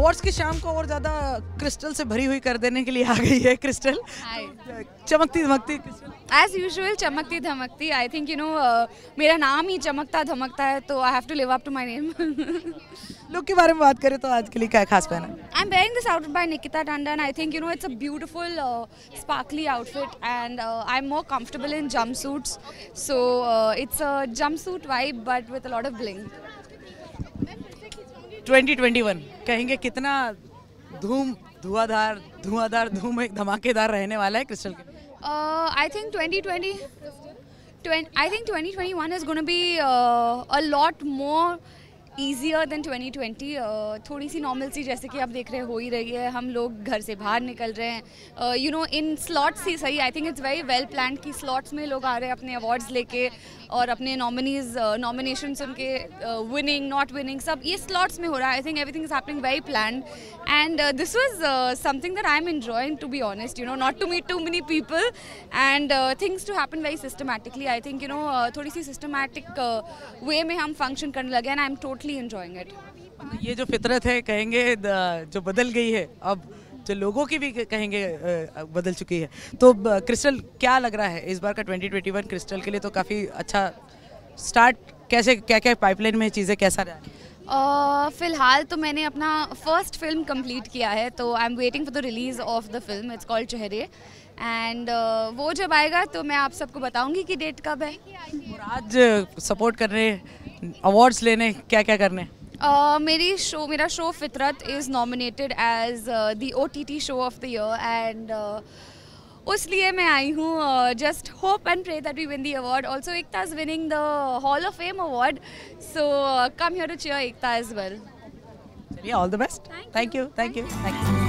awards की शाम को और ज़्यादा क्रिस्टल से भरी हुई कर देने के लिए आ गई है क्रिस्टल चमकती धमकती एज यूजल चमकती धमकती आई थिंक यू नो मेरा नाम ही चमकता धमकता है तो I have to live up to my name look के बारे में बात करें तो आज के लिए क्या खास पहना I am wearing this outfit by Nikita Tandon I think you know it's a beautiful sparkly outfit and I am more comfortable in jumpsuits so it's a jumpsuit vibe but with a lot of bling 2021 कहेंगे कितना धूम धुआधार धुआधार धूम एक धमाकेदार रहने वाला है crystal के I think 2020 I think 2021 is gonna be a lot more easier than 2020 थोड़ी सी नॉर्मल सी जैसे कि आप देख रहे हो ही रही है हम लोग घर से बाहर निकल रहे हैं यू नो इन स्लॉट्स ही सही I think it's very well plan कि स्लॉट्स में लोग आ रहे हैं अपने अवार्ड्स लेके और अपने नॉमिनीज नॉमिनेशन uh, उनके विनिंग नॉट विनिंग सब ये स्लॉट्स में हो रहा है I think everything is happening very plan and this was something that I am enjoying to be honest you know not too meet too many people and things to happen very systematically I think you know थोड़ी सी systematic way में हम function करने लगे and I am totally really enjoying it ये जो फितरत है कहेंगे जो बदल गई है अब जो लोगों की भी कहेंगे बदल चुकी है तो क्रिस्टल क्या लग रहा है इस बार का 2021 क्रिस्टल के लिए तो काफ़ी अच्छा स्टार्ट कैसे क्या क्या पाइपलाइन में चीज़ें कैसा रहा uh, फिलहाल तो मैंने अपना फर्स्ट फिल्म कंप्लीट किया है तो I am waiting for the release of the film it's called Chehre and वो जब आएगा तो मैं आप सबको बताऊंगी कि डेट कब है और आज सपोर्ट कर रहे अवार्ड्स लेने क्या क्या करने Uh, मेरी शो मेरा show Fitrat is nominated as the O T T show of the year and उस लिए मैं आई हूँ just hope and pray that we win the award also Ekta is winning the hall of fame award so come here to cheer Ekta is well all the best thank you thank you thank you